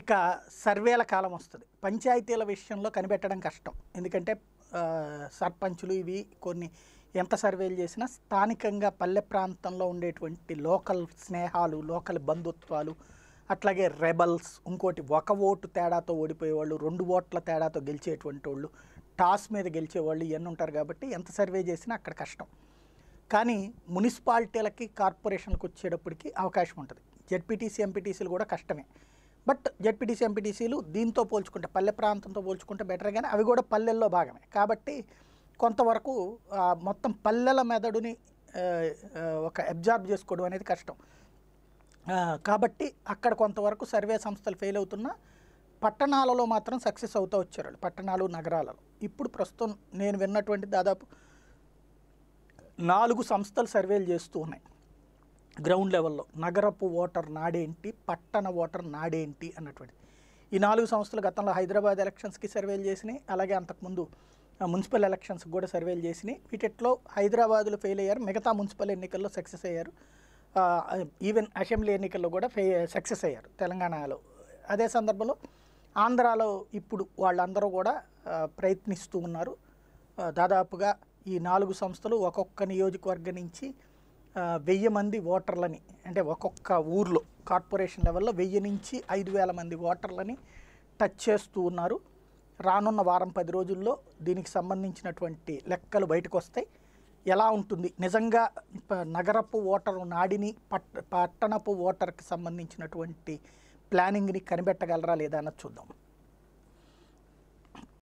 ఇక సర్వేల కాలం వస్తుంది పంచాయతీల విషయంలో కనిపెట్టడం కష్టం ఎందుకంటే సర్పంచులు ఇవి కొన్ని ఎంత సర్వేలు చేసినా స్థానికంగా పల్లె ప్రాంతంలో ఉండేటువంటి లోకల్ స్నేహాలు లోకల్ బంధుత్వాలు అట్లాగే రెబల్స్ ఇంకోటి ఒక ఓటు తేడాతో ఓడిపోయేవాళ్ళు రెండు ఓట్ల తేడాతో గెలిచేటువంటి వాళ్ళు టాస్ మీద గెలిచేవాళ్ళు ఇవన్నీ ఉంటారు కాబట్టి ఎంత సర్వే చేసినా అక్కడ కష్టం కానీ మున్సిపాలిటీలకి కార్పొరేషన్లకు వచ్చేటప్పటికి అవకాశం ఉంటుంది జెడ్పీటీసీ ఎంపీటీసీలు కూడా కష్టమే బట్ జెడ్పీటీసీ ఎంపీటీసీలు దీంతో పోల్చుకుంటే పల్లె ప్రాంతంతో పోల్చుకుంటే బెటర్ కానీ అవి కూడా పల్లెల్లో భాగమే కాబట్టి కొంతవరకు మొత్తం పల్లెల మెదడుని ఒక అబ్జార్బ్ చేసుకోవడం అనేది కష్టం కాబట్టి అక్కడ కొంతవరకు సర్వే సంస్థలు ఫెయిల్ అవుతున్నా పట్టణాలలో మాత్రం సక్సెస్ అవుతూ వచ్చారు వాళ్ళు పట్టణాలు నగరాలలో ఇప్పుడు ప్రస్తుతం నేను విన్నటువంటి దాదాపు నాలుగు సంస్థలు సర్వేలు చేస్తూ ఉన్నాయి గ్రౌండ్ లెవెల్లో నగరపు ఓటర్ నాడేంటి పట్టణ ఓటర్ నాడేంటి అన్నటువంటిది ఈ నాలుగు సంస్థలు గతంలో హైదరాబాద్ ఎలక్షన్స్కి సర్వేలు చేసినాయి అలాగే అంతకుముందు మున్సిపల్ ఎలక్షన్స్కి కూడా సర్వేలు చేసినాయి వీటిలో హైదరాబాద్లో ఫెయిల్ అయ్యారు మిగతా మున్సిపల్ ఎన్నికల్లో సక్సెస్ అయ్యారు ఈవెన్ అసెంబ్లీ ఎన్నికల్లో కూడా ఫె సక్సెస్ అయ్యారు తెలంగాణలో అదే సందర్భంలో ఆంధ్రాలో ఇప్పుడు వాళ్ళందరూ కూడా ప్రయత్నిస్తూ ఉన్నారు దాదాపుగా ఈ నాలుగు సంస్థలు ఒక్కొక్క నియోజకవర్గం నుంచి వెయ్యి మంది ఓటర్లని అంటే ఒక్కొక్క ఊర్లో కార్పొరేషన్ లెవెల్లో వెయ్యి నుంచి ఐదు వేల మంది ఓటర్లని టచ్ చేస్తూ ఉన్నారు రానున్న వారం పది రోజుల్లో దీనికి సంబంధించినటువంటి లెక్కలు బయటకు వస్తాయి ఎలా ఉంటుంది నిజంగా నగరపు ఓటరు నాడిని పట్ పట్టణపు ఓటర్కి సంబంధించినటువంటి ప్లానింగ్ని కనిపెట్టగలరా లేదా అన్నది చూద్దాం